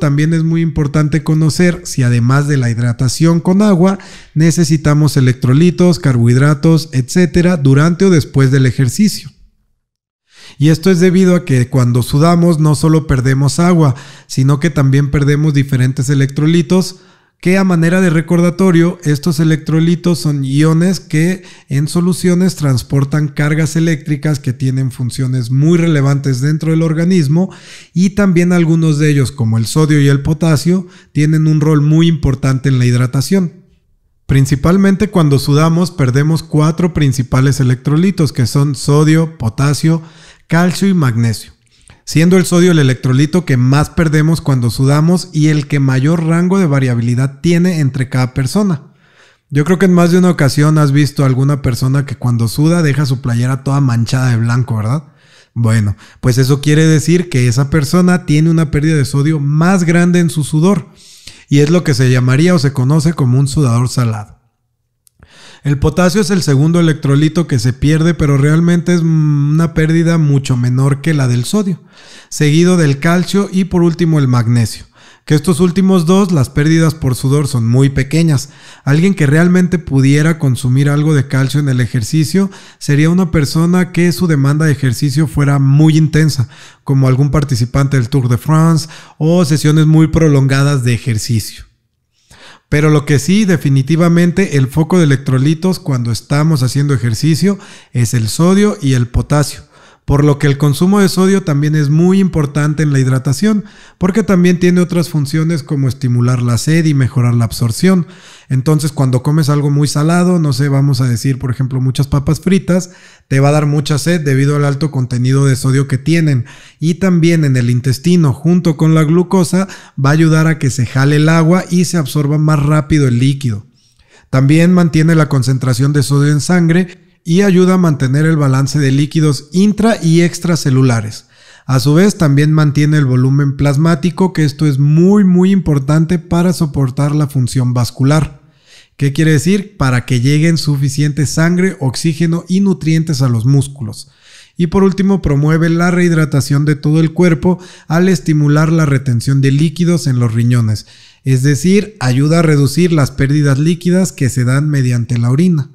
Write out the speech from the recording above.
También es muy importante conocer si además de la hidratación con agua necesitamos electrolitos, carbohidratos, etcétera, durante o después del ejercicio. Y esto es debido a que cuando sudamos no solo perdemos agua, sino que también perdemos diferentes electrolitos que a manera de recordatorio estos electrolitos son iones que en soluciones transportan cargas eléctricas que tienen funciones muy relevantes dentro del organismo y también algunos de ellos como el sodio y el potasio tienen un rol muy importante en la hidratación. Principalmente cuando sudamos perdemos cuatro principales electrolitos que son sodio, potasio, calcio y magnesio siendo el sodio el electrolito que más perdemos cuando sudamos y el que mayor rango de variabilidad tiene entre cada persona. Yo creo que en más de una ocasión has visto a alguna persona que cuando suda deja su playera toda manchada de blanco, ¿verdad? Bueno, pues eso quiere decir que esa persona tiene una pérdida de sodio más grande en su sudor y es lo que se llamaría o se conoce como un sudador salado. El potasio es el segundo electrolito que se pierde, pero realmente es una pérdida mucho menor que la del sodio, seguido del calcio y por último el magnesio que estos últimos dos, las pérdidas por sudor son muy pequeñas. Alguien que realmente pudiera consumir algo de calcio en el ejercicio sería una persona que su demanda de ejercicio fuera muy intensa, como algún participante del Tour de France o sesiones muy prolongadas de ejercicio. Pero lo que sí, definitivamente, el foco de electrolitos cuando estamos haciendo ejercicio es el sodio y el potasio por lo que el consumo de sodio también es muy importante en la hidratación, porque también tiene otras funciones como estimular la sed y mejorar la absorción. Entonces, cuando comes algo muy salado, no sé, vamos a decir, por ejemplo, muchas papas fritas, te va a dar mucha sed debido al alto contenido de sodio que tienen. Y también en el intestino, junto con la glucosa, va a ayudar a que se jale el agua y se absorba más rápido el líquido. También mantiene la concentración de sodio en sangre y ayuda a mantener el balance de líquidos intra y extracelulares. A su vez también mantiene el volumen plasmático, que esto es muy muy importante para soportar la función vascular. ¿Qué quiere decir? Para que lleguen suficiente sangre, oxígeno y nutrientes a los músculos. Y por último, promueve la rehidratación de todo el cuerpo al estimular la retención de líquidos en los riñones, es decir, ayuda a reducir las pérdidas líquidas que se dan mediante la orina.